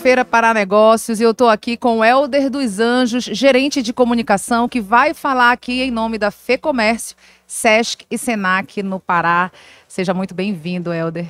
Feira para Negócios e eu estou aqui com o Helder dos Anjos, gerente de comunicação, que vai falar aqui em nome da Fê Comércio, Sesc e Senac no Pará. Seja muito bem-vindo, Helder.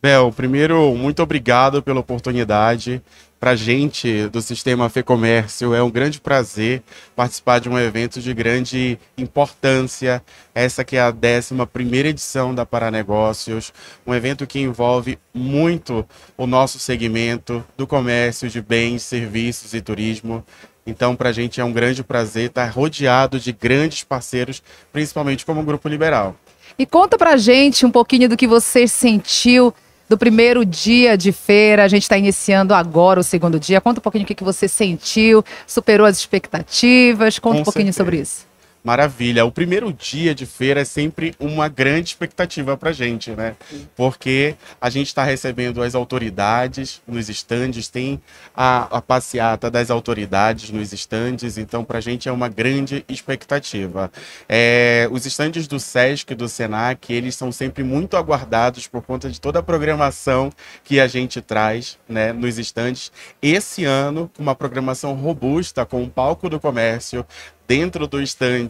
Bel, primeiro, muito obrigado pela oportunidade para a gente do sistema Fê Comércio. É um grande prazer participar de um evento de grande importância. Essa que é a 11ª edição da Paranegócios, um evento que envolve muito o nosso segmento do comércio de bens, serviços e turismo. Então, para a gente é um grande prazer estar rodeado de grandes parceiros, principalmente como o Grupo Liberal. E conta para gente um pouquinho do que você sentiu do primeiro dia de feira. A gente está iniciando agora o segundo dia. Conta um pouquinho o que, que você sentiu, superou as expectativas. Conta Com um pouquinho certeza. sobre isso. Maravilha. O primeiro dia de feira é sempre uma grande expectativa para gente, né? Porque a gente está recebendo as autoridades nos estandes, tem a, a passeata das autoridades nos estandes, então para a gente é uma grande expectativa. É, os estandes do SESC e do SENAC, eles são sempre muito aguardados por conta de toda a programação que a gente traz né, nos estandes. Esse ano, com uma programação robusta, com o Palco do Comércio, dentro do stand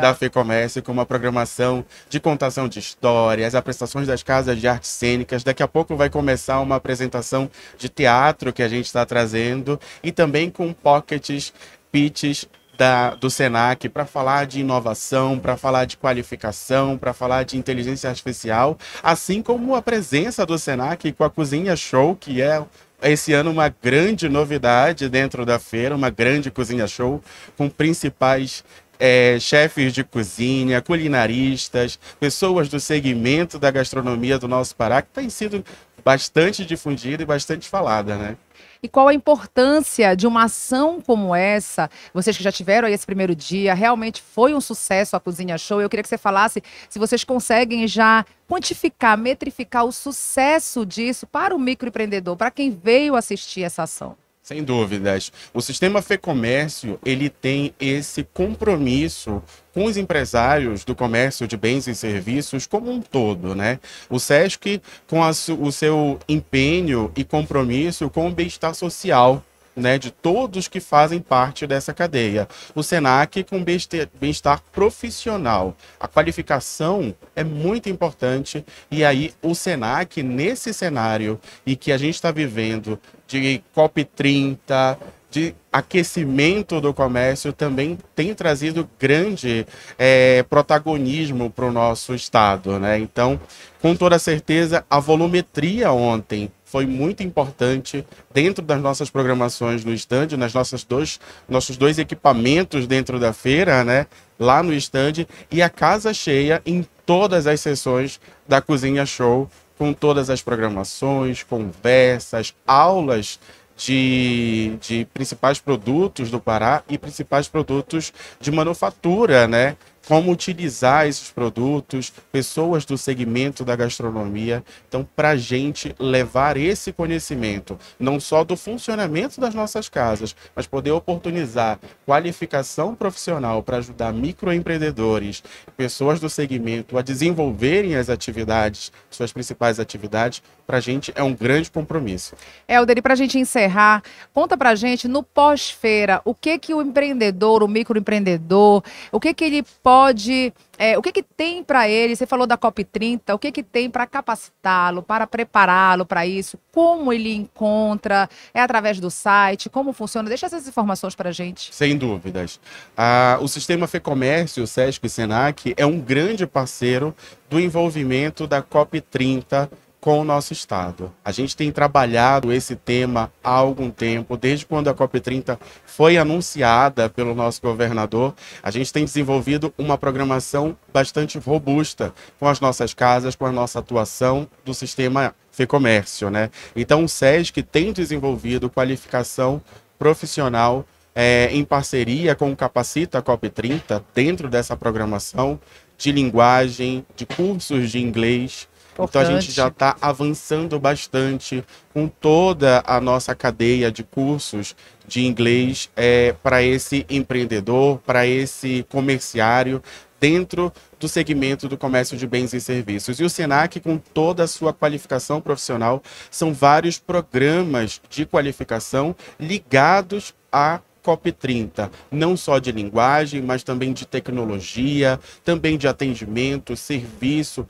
da Fê Comércio, com uma programação de contação de histórias, apresentações das casas de artes cênicas. Daqui a pouco vai começar uma apresentação de teatro que a gente está trazendo e também com pockets, pitches da, do SENAC para falar de inovação, para falar de qualificação, para falar de inteligência artificial, assim como a presença do SENAC com a Cozinha Show, que é esse ano uma grande novidade dentro da feira, uma grande cozinha show com principais é, chefes de cozinha, culinaristas, pessoas do segmento da gastronomia do nosso Pará, que tem sido bastante difundida e bastante falada, né? e qual a importância de uma ação como essa. Vocês que já tiveram aí esse primeiro dia, realmente foi um sucesso a Cozinha Show. Eu queria que você falasse se vocês conseguem já quantificar, metrificar o sucesso disso para o microempreendedor, para quem veio assistir essa ação. Sem dúvidas. O sistema Fê Comércio, ele tem esse compromisso com os empresários do comércio de bens e serviços como um todo, né? O SESC com a, o seu empenho e compromisso com o bem-estar social né, de todos que fazem parte dessa cadeia. O SENAC com bem-estar profissional. A qualificação é muito importante e aí o SENAC, nesse cenário e que a gente está vivendo de COP30, de aquecimento do comércio também tem trazido grande é, protagonismo para o nosso estado, né? Então, com toda certeza, a volumetria ontem foi muito importante dentro das nossas programações no estande, nas nossas dois nossos dois equipamentos dentro da feira, né? Lá no estande e a casa cheia em todas as sessões da cozinha show com todas as programações, conversas, aulas de, de principais produtos do Pará e principais produtos de manufatura, né? como utilizar esses produtos, pessoas do segmento da gastronomia. Então, para a gente levar esse conhecimento, não só do funcionamento das nossas casas, mas poder oportunizar qualificação profissional para ajudar microempreendedores, pessoas do segmento a desenvolverem as atividades, suas principais atividades, para a gente é um grande compromisso. Helder, é, e para a gente encerrar, conta para a gente no pós-feira o que que o empreendedor, o microempreendedor, o que que ele pode pode, é, o que que tem para ele? Você falou da COP 30, o que que tem para capacitá-lo, para prepará-lo para isso? Como ele encontra? É através do site? Como funciona? Deixa essas informações para a gente. Sem dúvidas. Ah, o sistema FEComércio, SESC e o SENAC é um grande parceiro do envolvimento da COP 30 com o nosso Estado. A gente tem trabalhado esse tema há algum tempo, desde quando a COP30 foi anunciada pelo nosso governador. A gente tem desenvolvido uma programação bastante robusta com as nossas casas, com a nossa atuação do sistema FEComércio. Né? Então, o SESC tem desenvolvido qualificação profissional é, em parceria com o Capacita COP30, dentro dessa programação de linguagem, de cursos de inglês Importante. Então a gente já está avançando bastante com toda a nossa cadeia de cursos de inglês é, para esse empreendedor, para esse comerciário, dentro do segmento do comércio de bens e serviços. E o SENAC, com toda a sua qualificação profissional, são vários programas de qualificação ligados a COP30, não só de linguagem, mas também de tecnologia, também de atendimento, serviço,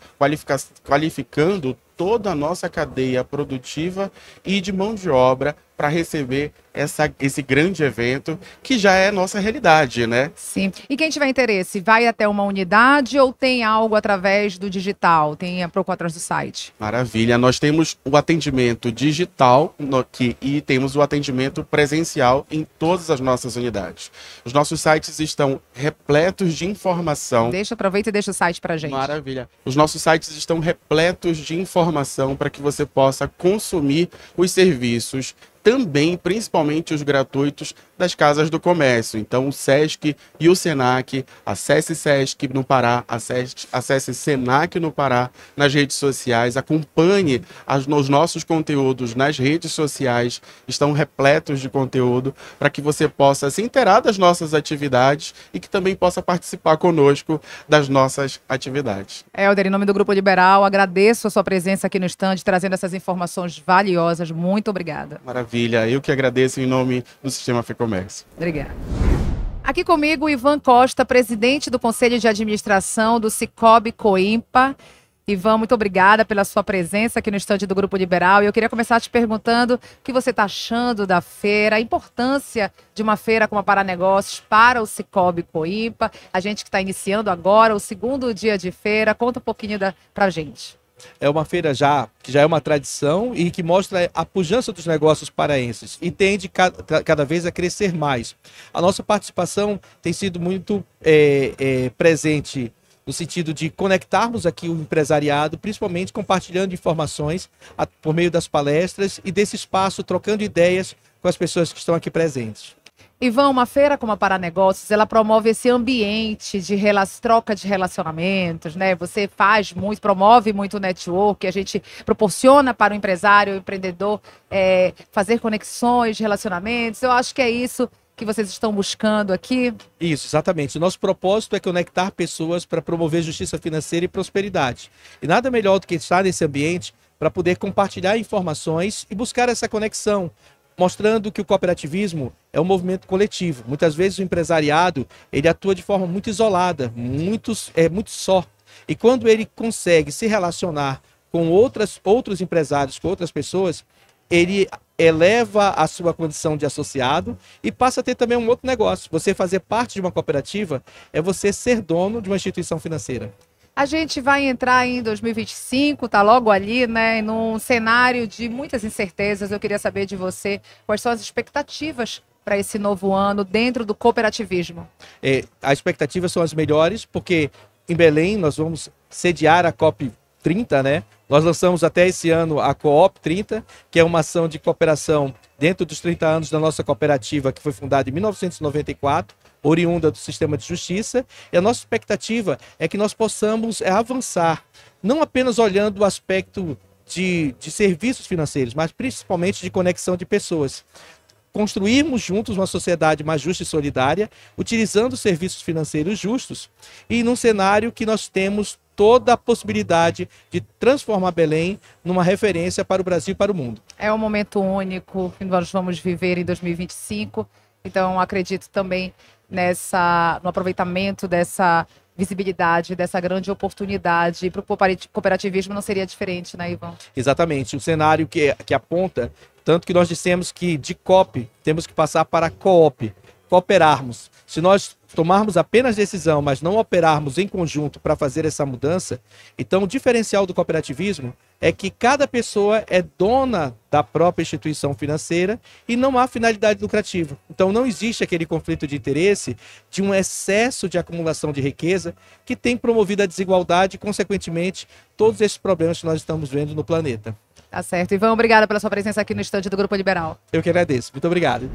qualificando toda a nossa cadeia produtiva e de mão de obra para receber essa, esse grande evento que já é nossa realidade, né? Sim. E quem tiver interesse, vai até uma unidade ou tem algo através do digital? Tem a Proco atrás do site? Maravilha. Nós temos o atendimento digital no, que, e temos o atendimento presencial em todas as nossas unidades. Os nossos sites estão repletos de informação. Deixa, aproveita e deixa o site para gente. Maravilha. Os nossos sites estão repletos de informação informação para que você possa consumir os serviços também, principalmente os gratuitos das casas do comércio. Então, o SESC e o SENAC, acesse SESC no Pará, acesse, acesse SENAC no Pará nas redes sociais, acompanhe as, os nossos conteúdos nas redes sociais, estão repletos de conteúdo, para que você possa se inteirar das nossas atividades e que também possa participar conosco das nossas atividades. Helder, é, em nome do Grupo Liberal, agradeço a sua presença aqui no estande, trazendo essas informações valiosas. Muito obrigada. Maravilha. Maravilha. Eu que agradeço em nome do Sistema FEComércio. Obrigada. Aqui comigo, Ivan Costa, presidente do Conselho de Administração do Cicobi Coimpa. Ivan, muito obrigada pela sua presença aqui no estande do Grupo Liberal. E eu queria começar te perguntando o que você está achando da feira, a importância de uma feira como a Paranegócios para o Cicobi Coimpa. A gente que está iniciando agora o segundo dia de feira. Conta um pouquinho para a gente é uma feira já que já é uma tradição e que mostra a pujança dos negócios paraenses e tende cada, cada vez a crescer mais. A nossa participação tem sido muito é, é, presente no sentido de conectarmos aqui o empresariado, principalmente compartilhando informações a, por meio das palestras e desse espaço, trocando ideias com as pessoas que estão aqui presentes. Ivan, uma feira como a Paranegócios, ela promove esse ambiente de troca de relacionamentos, né? Você faz muito, promove muito o network, a gente proporciona para o empresário, o empreendedor, é, fazer conexões, relacionamentos. Eu acho que é isso que vocês estão buscando aqui? Isso, exatamente. O nosso propósito é conectar pessoas para promover justiça financeira e prosperidade. E nada melhor do que estar nesse ambiente para poder compartilhar informações e buscar essa conexão, mostrando que o cooperativismo é um movimento coletivo. Muitas vezes o empresariado ele atua de forma muito isolada, muito, é, muito só. E quando ele consegue se relacionar com outras, outros empresários, com outras pessoas, ele eleva a sua condição de associado e passa a ter também um outro negócio. Você fazer parte de uma cooperativa é você ser dono de uma instituição financeira. A gente vai entrar em 2025, tá logo ali, né? Num cenário de muitas incertezas. Eu queria saber de você quais são as expectativas para esse novo ano dentro do cooperativismo? É, as expectativas são as melhores, porque em Belém nós vamos sediar a COP 30, né? Nós lançamos até esse ano a Coop 30, que é uma ação de cooperação dentro dos 30 anos da nossa cooperativa, que foi fundada em 1994, oriunda do sistema de justiça. E a nossa expectativa é que nós possamos é, avançar, não apenas olhando o aspecto de, de, serviços financeiros, mas principalmente de conexão de pessoas construirmos juntos uma sociedade mais justa e solidária, utilizando serviços financeiros justos e num cenário que nós temos toda a possibilidade de transformar Belém numa referência para o Brasil e para o mundo. É um momento único que nós vamos viver em 2025, então acredito também nessa no aproveitamento dessa visibilidade, dessa grande oportunidade. Para o cooperativismo não seria diferente, né, Ivan? Exatamente. O cenário que, é, que aponta, tanto que nós dissemos que de COP temos que passar para COOP, cooperarmos. Se nós tomarmos apenas decisão, mas não operarmos em conjunto para fazer essa mudança, então o diferencial do cooperativismo é que cada pessoa é dona da própria instituição financeira e não há finalidade lucrativa. Então não existe aquele conflito de interesse de um excesso de acumulação de riqueza que tem promovido a desigualdade e, consequentemente, todos esses problemas que nós estamos vendo no planeta. Tá certo. Ivan, obrigada pela sua presença aqui no estande do Grupo Liberal. Eu que agradeço. Muito obrigado.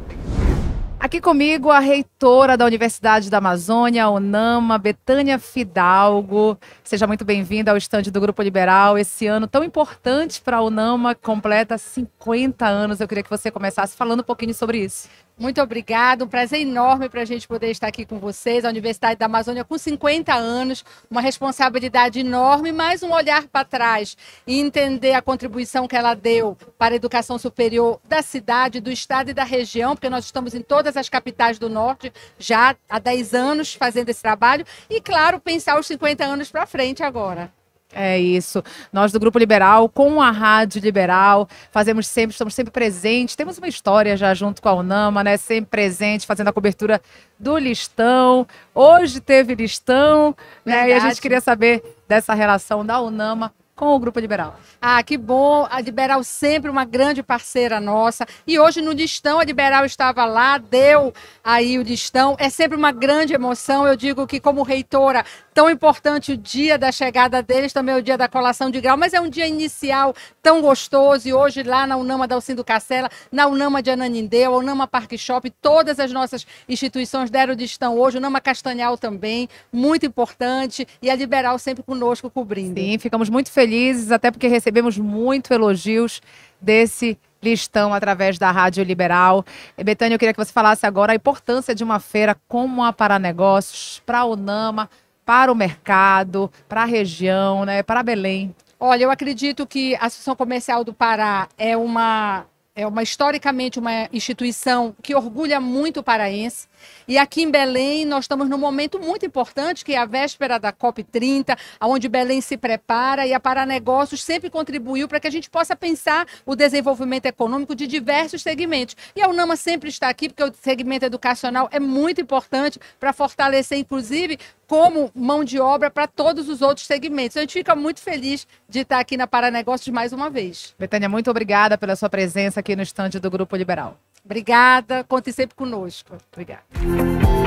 Aqui comigo a reitora da Universidade da Amazônia, Unama, Betânia Fidalgo. Seja muito bem-vinda ao estande do Grupo Liberal. Esse ano tão importante para a Unama, completa 50 anos. Eu queria que você começasse falando um pouquinho sobre isso. Muito obrigado, um prazer enorme para a gente poder estar aqui com vocês. A Universidade da Amazônia com 50 anos, uma responsabilidade enorme, mas um olhar para trás e entender a contribuição que ela deu para a educação superior da cidade, do estado e da região, porque nós estamos em todas as capitais do norte já há 10 anos fazendo esse trabalho. E, claro, pensar os 50 anos para frente agora. É isso. Nós do Grupo Liberal, com a Rádio Liberal, fazemos sempre, estamos sempre presentes. Temos uma história já junto com a Unama, né? Sempre presente, fazendo a cobertura do listão. Hoje teve listão, Verdade. né? E a gente queria saber dessa relação da Unama com o Grupo Liberal. Ah, que bom! A Liberal sempre uma grande parceira nossa. E hoje no listão a Liberal estava lá, deu aí o listão. É sempre uma grande emoção. Eu digo que, como reitora, tão importante o dia da chegada deles, também é o dia da colação de grau, mas é um dia inicial tão gostoso e hoje lá na Unama da Alcindo Cacela, na Unama de Ananindeu, Unama Park Shop, todas as nossas instituições deram de estão hoje, Unama Castanhal também, muito importante e a Liberal sempre conosco cobrindo. Sim, ficamos muito felizes, até porque recebemos muito elogios desse listão através da Rádio Liberal. Eh, Betânia, eu queria que você falasse agora a importância de uma feira como a Paranegócios para a Unama, para o mercado, para a região, né, para Belém? Olha, eu acredito que a Associação Comercial do Pará é uma é uma historicamente uma instituição que orgulha muito o paraense. E aqui em Belém nós estamos num momento muito importante, que é a véspera da COP 30, onde Belém se prepara e a Paranegócios sempre contribuiu para que a gente possa pensar o desenvolvimento econômico de diversos segmentos. E a Unama sempre está aqui porque o segmento educacional é muito importante para fortalecer inclusive como mão de obra para todos os outros segmentos. A gente fica muito feliz de estar aqui na Paranegócios mais uma vez. Betânia, muito obrigada pela sua presença aqui no estande do Grupo Liberal. Obrigada, contem sempre conosco. Obrigada.